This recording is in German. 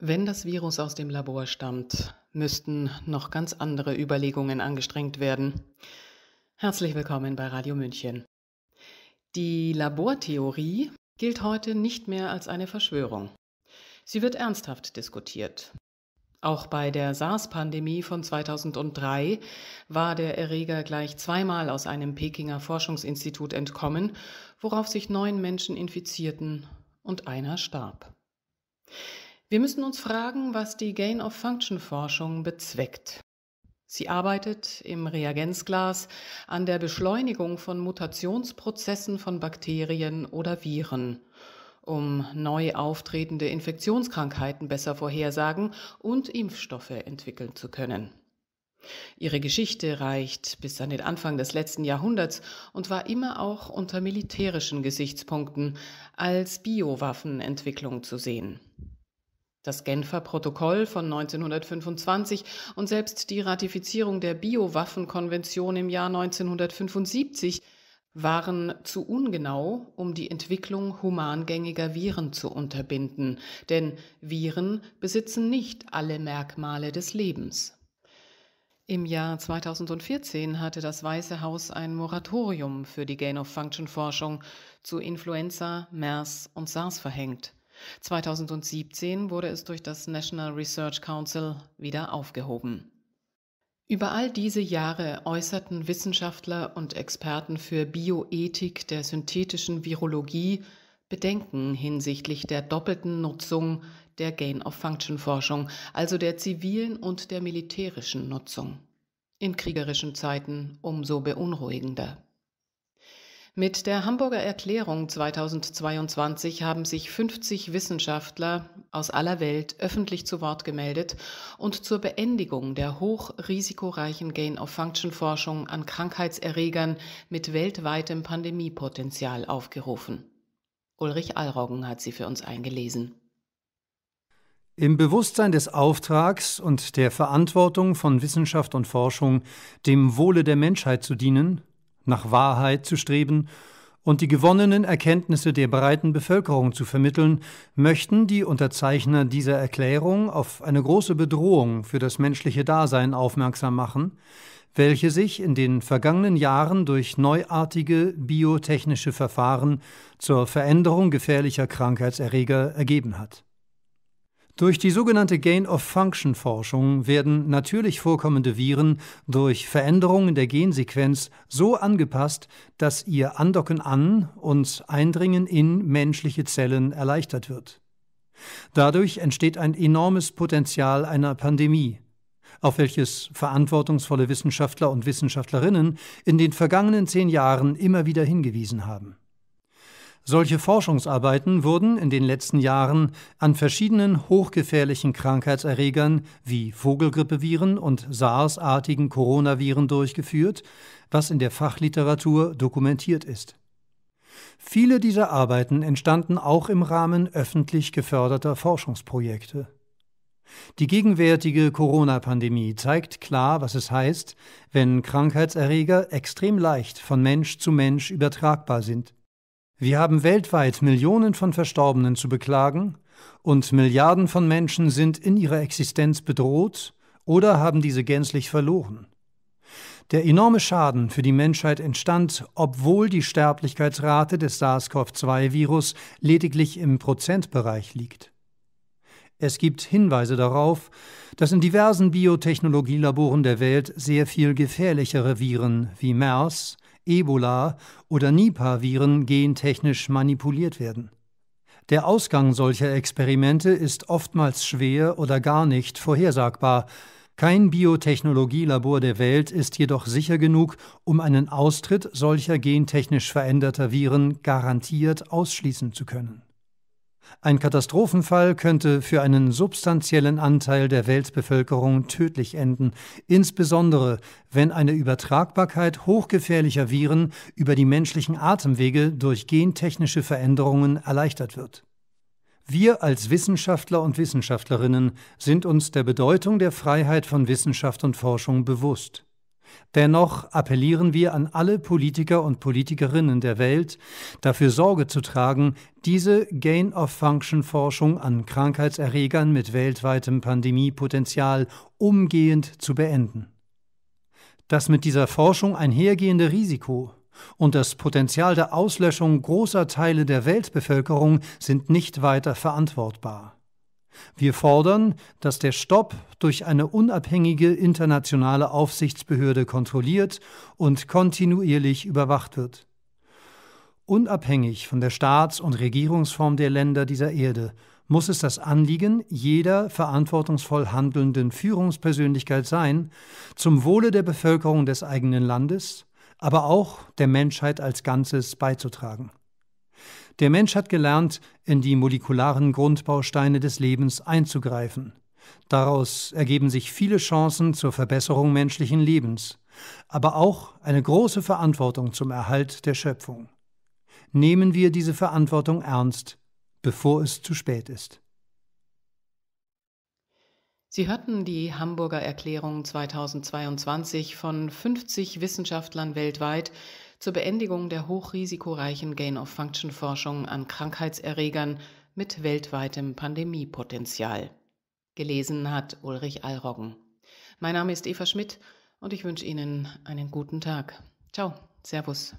Wenn das Virus aus dem Labor stammt, müssten noch ganz andere Überlegungen angestrengt werden. Herzlich willkommen bei Radio München. Die Labortheorie gilt heute nicht mehr als eine Verschwörung. Sie wird ernsthaft diskutiert. Auch bei der SARS-Pandemie von 2003 war der Erreger gleich zweimal aus einem Pekinger Forschungsinstitut entkommen, worauf sich neun Menschen infizierten und einer starb. Wir müssen uns fragen, was die Gain-of-Function-Forschung bezweckt. Sie arbeitet im Reagenzglas an der Beschleunigung von Mutationsprozessen von Bakterien oder Viren, um neu auftretende Infektionskrankheiten besser vorhersagen und Impfstoffe entwickeln zu können. Ihre Geschichte reicht bis an den Anfang des letzten Jahrhunderts und war immer auch unter militärischen Gesichtspunkten als Biowaffenentwicklung zu sehen. Das Genfer Protokoll von 1925 und selbst die Ratifizierung der Biowaffenkonvention im Jahr 1975 waren zu ungenau, um die Entwicklung humangängiger Viren zu unterbinden, denn Viren besitzen nicht alle Merkmale des Lebens. Im Jahr 2014 hatte das Weiße Haus ein Moratorium für die Gain-of-Function-Forschung zu Influenza, MERS und SARS verhängt. 2017 wurde es durch das National Research Council wieder aufgehoben. Über all diese Jahre äußerten Wissenschaftler und Experten für Bioethik der synthetischen Virologie Bedenken hinsichtlich der doppelten Nutzung der Gain-of-Function-Forschung, also der zivilen und der militärischen Nutzung. In kriegerischen Zeiten umso beunruhigender. Mit der Hamburger Erklärung 2022 haben sich 50 Wissenschaftler aus aller Welt öffentlich zu Wort gemeldet und zur Beendigung der hochrisikoreichen Gain-of-Function-Forschung an Krankheitserregern mit weltweitem Pandemiepotenzial aufgerufen. Ulrich Allroggen hat sie für uns eingelesen. Im Bewusstsein des Auftrags und der Verantwortung von Wissenschaft und Forschung, dem Wohle der Menschheit zu dienen, nach Wahrheit zu streben und die gewonnenen Erkenntnisse der breiten Bevölkerung zu vermitteln, möchten die Unterzeichner dieser Erklärung auf eine große Bedrohung für das menschliche Dasein aufmerksam machen, welche sich in den vergangenen Jahren durch neuartige biotechnische Verfahren zur Veränderung gefährlicher Krankheitserreger ergeben hat durch die sogenannte Gain-of-Function-Forschung werden natürlich vorkommende Viren durch Veränderungen der Gensequenz so angepasst, dass ihr Andocken an und Eindringen in menschliche Zellen erleichtert wird. Dadurch entsteht ein enormes Potenzial einer Pandemie, auf welches verantwortungsvolle Wissenschaftler und Wissenschaftlerinnen in den vergangenen zehn Jahren immer wieder hingewiesen haben. Solche Forschungsarbeiten wurden in den letzten Jahren an verschiedenen hochgefährlichen Krankheitserregern wie Vogelgrippeviren und SARS-artigen Coronaviren durchgeführt, was in der Fachliteratur dokumentiert ist. Viele dieser Arbeiten entstanden auch im Rahmen öffentlich geförderter Forschungsprojekte. Die gegenwärtige Corona-Pandemie zeigt klar, was es heißt, wenn Krankheitserreger extrem leicht von Mensch zu Mensch übertragbar sind wir haben weltweit Millionen von Verstorbenen zu beklagen und Milliarden von Menschen sind in ihrer Existenz bedroht oder haben diese gänzlich verloren. Der enorme Schaden für die Menschheit entstand, obwohl die Sterblichkeitsrate des SARS-CoV-2-Virus lediglich im Prozentbereich liegt. Es gibt Hinweise darauf, dass in diversen Biotechnologielaboren der Welt sehr viel gefährlichere Viren wie MERS, Ebola oder Nipah-Viren gentechnisch manipuliert werden. Der Ausgang solcher Experimente ist oftmals schwer oder gar nicht vorhersagbar. Kein Biotechnologielabor der Welt ist jedoch sicher genug, um einen Austritt solcher gentechnisch veränderter Viren garantiert ausschließen zu können. Ein Katastrophenfall könnte für einen substanziellen Anteil der Weltbevölkerung tödlich enden, insbesondere wenn eine Übertragbarkeit hochgefährlicher Viren über die menschlichen Atemwege durch gentechnische Veränderungen erleichtert wird. Wir als Wissenschaftler und Wissenschaftlerinnen sind uns der Bedeutung der Freiheit von Wissenschaft und Forschung bewusst. Dennoch appellieren wir an alle Politiker und Politikerinnen der Welt, dafür Sorge zu tragen, diese Gain-of-Function-Forschung an Krankheitserregern mit weltweitem Pandemiepotenzial umgehend zu beenden. Das mit dieser Forschung einhergehende Risiko und das Potenzial der Auslöschung großer Teile der Weltbevölkerung sind nicht weiter verantwortbar. Wir fordern, dass der Stopp durch eine unabhängige internationale Aufsichtsbehörde kontrolliert und kontinuierlich überwacht wird. Unabhängig von der Staats- und Regierungsform der Länder dieser Erde muss es das Anliegen jeder verantwortungsvoll handelnden Führungspersönlichkeit sein, zum Wohle der Bevölkerung des eigenen Landes, aber auch der Menschheit als Ganzes beizutragen. Der Mensch hat gelernt, in die molekularen Grundbausteine des Lebens einzugreifen. Daraus ergeben sich viele Chancen zur Verbesserung menschlichen Lebens, aber auch eine große Verantwortung zum Erhalt der Schöpfung. Nehmen wir diese Verantwortung ernst, bevor es zu spät ist. Sie hörten die Hamburger Erklärung 2022 von 50 Wissenschaftlern weltweit, zur Beendigung der hochrisikoreichen Gain-of-Function-Forschung an Krankheitserregern mit weltweitem Pandemiepotenzial. Gelesen hat Ulrich Allroggen. Mein Name ist Eva Schmidt und ich wünsche Ihnen einen guten Tag. Ciao, Servus.